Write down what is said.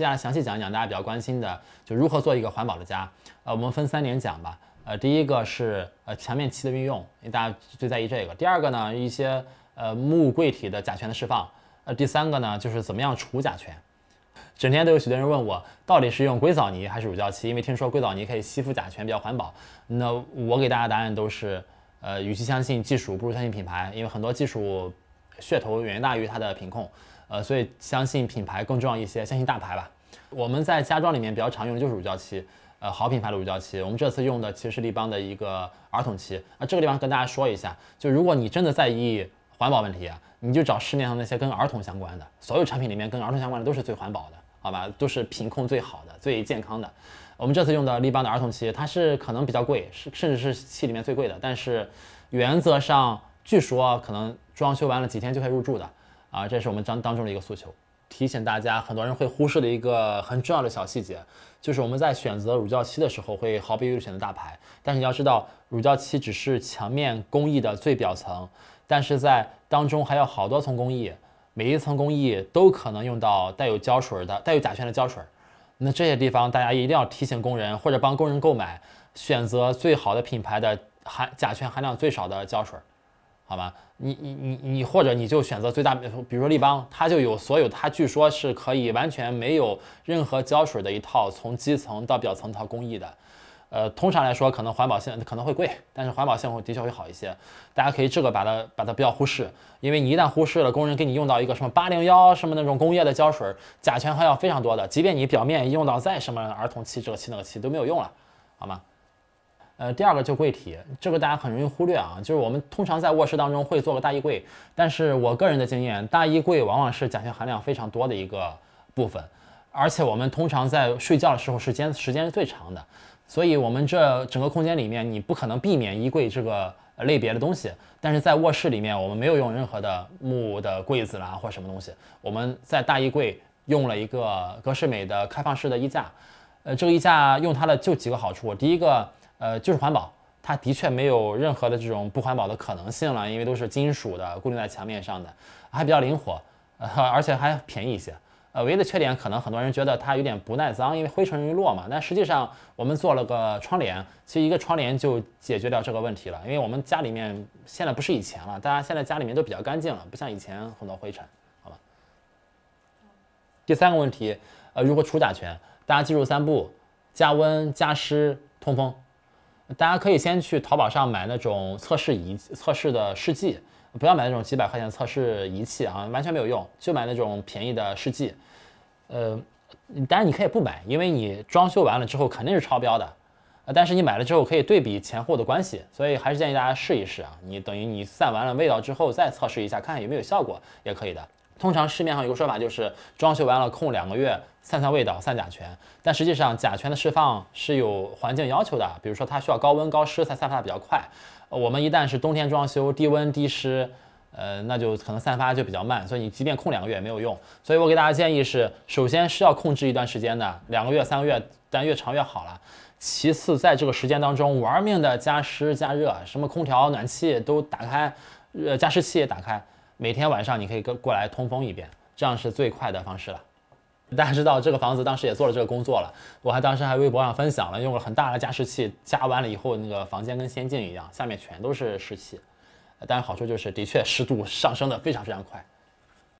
接下来详细讲一讲，大家比较关心的就如何做一个环保的家。呃，我们分三点讲吧。呃，第一个是呃墙面漆的运用，因为大家最在意这个。第二个呢，一些呃木柜体的甲醛的释放。呃，第三个呢，就是怎么样除甲醛。整天都有许多人问我，到底是用硅藻泥还是乳胶漆？因为听说硅藻泥可以吸附甲醛，比较环保。那我给大家答案都是，呃，与其相信技术，不如相信品牌，因为很多技术噱头远大于它的品控。呃，所以相信品牌更重要一些，相信大牌吧。我们在家装里面比较常用的就是乳胶漆，呃，好品牌的乳胶漆。我们这次用的其实是立邦的一个儿童漆。啊，这个地方跟大家说一下，就如果你真的在意环保问题，啊，你就找市面上那些跟儿童相关的所有产品里面跟儿童相关的都是最环保的，好吧，都是品控最好的、最健康的。我们这次用的立邦的儿童漆，它是可能比较贵，是甚至是漆里面最贵的，但是原则上据说可能装修完了几天就可以入住的。啊，这是我们当当中的一个诉求，提醒大家，很多人会忽视的一个很重要的小细节，就是我们在选择乳胶漆的时候，会毫不犹豫选择大牌，但是你要知道，乳胶漆只是墙面工艺的最表层，但是在当中还有好多层工艺，每一层工艺都可能用到带有胶水的、带有甲醛的胶水，那这些地方大家一定要提醒工人，或者帮工人购买选择最好的品牌的含甲醛含量最少的胶水。好吧，你你你你或者你就选择最大，比如说立邦，它就有所有，它据说是可以完全没有任何胶水的一套从基层到表层套工艺的。呃，通常来说，可能环保性可能会贵，但是环保性会的确会好一些。大家可以这个把它把它不要忽视，因为你一旦忽视了，工人给你用到一个什么八零幺什么那种工业的胶水，甲醛含量非常多的，即便你表面用到再什么儿童漆这个漆那个漆都没有用了，好吗？呃，第二个就柜体，这个大家很容易忽略啊，就是我们通常在卧室当中会做个大衣柜，但是我个人的经验，大衣柜往往是甲醛含量非常多的一个部分，而且我们通常在睡觉的时候时间时间是最长的，所以我们这整个空间里面你不可能避免衣柜这个类别的东西，但是在卧室里面我们没有用任何的木的柜子啦或什么东西，我们在大衣柜用了一个格式美的开放式的衣架，呃，这个衣架用它的就几个好处，第一个。呃，就是环保，它的确没有任何的这种不环保的可能性了，因为都是金属的，固定在墙面上的，还比较灵活，呃，而且还便宜一些。呃，唯一的缺点可能很多人觉得它有点不耐脏，因为灰尘容易落嘛。但实际上我们做了个窗帘，其实一个窗帘就解决掉这个问题了，因为我们家里面现在不是以前了，大家现在家里面都比较干净了，不像以前很多灰尘，好吧。第三个问题，呃，如何除甲醛？大家记住三步：加温、加湿、通风。大家可以先去淘宝上买那种测试仪、测试的试剂，不要买那种几百块钱的测试仪器啊，完全没有用，就买那种便宜的试剂。呃，当然你可以不买，因为你装修完了之后肯定是超标的，呃，但是你买了之后可以对比前后的关系，所以还是建议大家试一试啊。你等于你散完了味道之后再测试一下，看看有没有效果，也可以的。通常市面上有个说法就是装修完了空两个月散散味道、散甲醛，但实际上甲醛的释放是有环境要求的，比如说它需要高温高湿才散发比较快。我们一旦是冬天装修，低温低湿，呃，那就可能散发就比较慢，所以你即便空两个月也没有用。所以我给大家建议是，首先是要控制一段时间的，两个月、三个月，但越长越好了。其次在这个时间当中，玩命的加湿、加热，什么空调、暖气都打开，呃，加湿器也打开。每天晚上你可以跟过来通风一遍，这样是最快的方式了。大家知道这个房子当时也做了这个工作了，我还当时还微博上分享了，用了很大的加湿器，加完了以后那个房间跟仙境一样，下面全都是湿气。但是好处就是的确湿度上升的非常非常快。